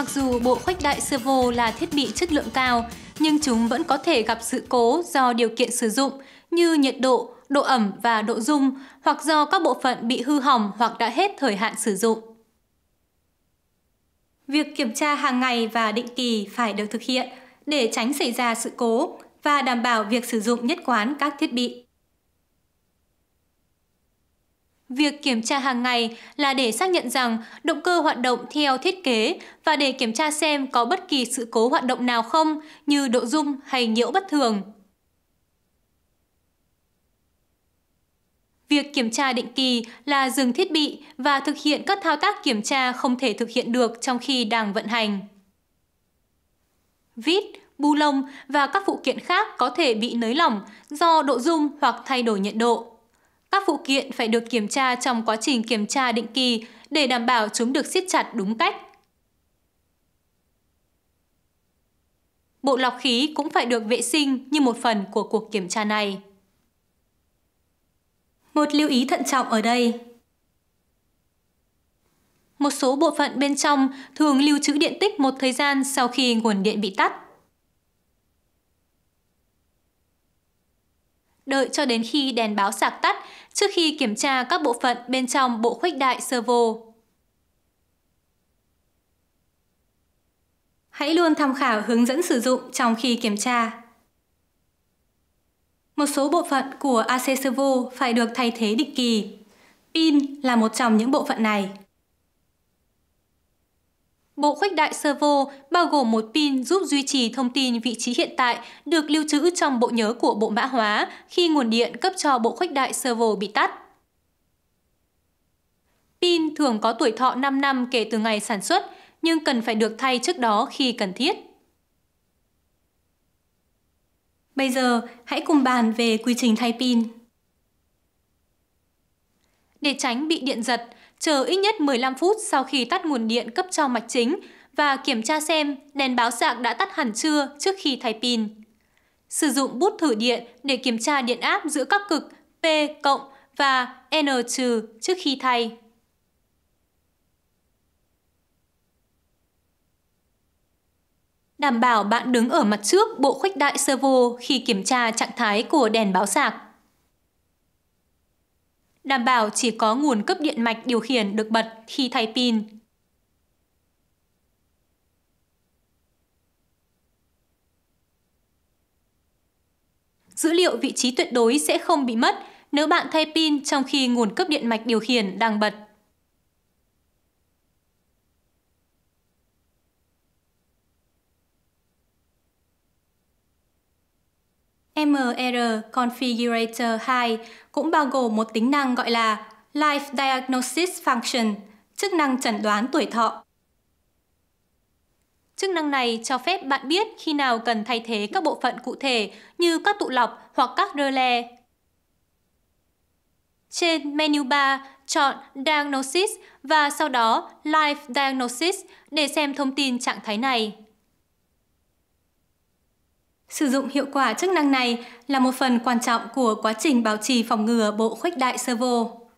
Mặc dù bộ khuếch đại servo là thiết bị chất lượng cao, nhưng chúng vẫn có thể gặp sự cố do điều kiện sử dụng như nhiệt độ, độ ẩm và độ dung hoặc do các bộ phận bị hư hỏng hoặc đã hết thời hạn sử dụng. Việc kiểm tra hàng ngày và định kỳ phải được thực hiện để tránh xảy ra sự cố và đảm bảo việc sử dụng nhất quán các thiết bị. Việc kiểm tra hàng ngày là để xác nhận rằng động cơ hoạt động theo thiết kế và để kiểm tra xem có bất kỳ sự cố hoạt động nào không như độ rung hay nhiễu bất thường. Việc kiểm tra định kỳ là dừng thiết bị và thực hiện các thao tác kiểm tra không thể thực hiện được trong khi đang vận hành. Vít, bu lông và các phụ kiện khác có thể bị nới lỏng do độ rung hoặc thay đổi nhiệt độ. Các phụ kiện phải được kiểm tra trong quá trình kiểm tra định kỳ để đảm bảo chúng được siết chặt đúng cách. Bộ lọc khí cũng phải được vệ sinh như một phần của cuộc kiểm tra này. Một lưu ý thận trọng ở đây. Một số bộ phận bên trong thường lưu trữ điện tích một thời gian sau khi nguồn điện bị tắt. đợi cho đến khi đèn báo sạc tắt trước khi kiểm tra các bộ phận bên trong bộ khuếch đại servo. Hãy luôn tham khảo hướng dẫn sử dụng trong khi kiểm tra. Một số bộ phận của AC servo phải được thay thế định kỳ. Pin là một trong những bộ phận này. Bộ khuếch đại servo bao gồm một pin giúp duy trì thông tin vị trí hiện tại được lưu trữ trong bộ nhớ của bộ mã hóa khi nguồn điện cấp cho bộ khuếch đại servo bị tắt. Pin thường có tuổi thọ 5 năm kể từ ngày sản xuất, nhưng cần phải được thay trước đó khi cần thiết. Bây giờ, hãy cùng bàn về quy trình thay pin để tránh bị điện giật, chờ ít nhất 15 phút sau khi tắt nguồn điện cấp cho mạch chính và kiểm tra xem đèn báo sạc đã tắt hẳn chưa trước khi thay pin. Sử dụng bút thử điện để kiểm tra điện áp giữa các cực P cộng và N trừ trước khi thay. Đảm bảo bạn đứng ở mặt trước bộ khuếch đại servo khi kiểm tra trạng thái của đèn báo sạc đảm bảo chỉ có nguồn cấp điện mạch điều khiển được bật khi thay pin. Dữ liệu vị trí tuyệt đối sẽ không bị mất nếu bạn thay pin trong khi nguồn cấp điện mạch điều khiển đang bật. MR Configurator 2 cũng bao gồm một tính năng gọi là Life Diagnosis Function, chức năng chẩn đoán tuổi thọ. Chức năng này cho phép bạn biết khi nào cần thay thế các bộ phận cụ thể như các tụ lọc hoặc các rơ le. Trên menu bar, chọn Diagnosis và sau đó Life Diagnosis để xem thông tin trạng thái này. Sử dụng hiệu quả chức năng này là một phần quan trọng của quá trình bảo trì phòng ngừa bộ khuếch đại servo.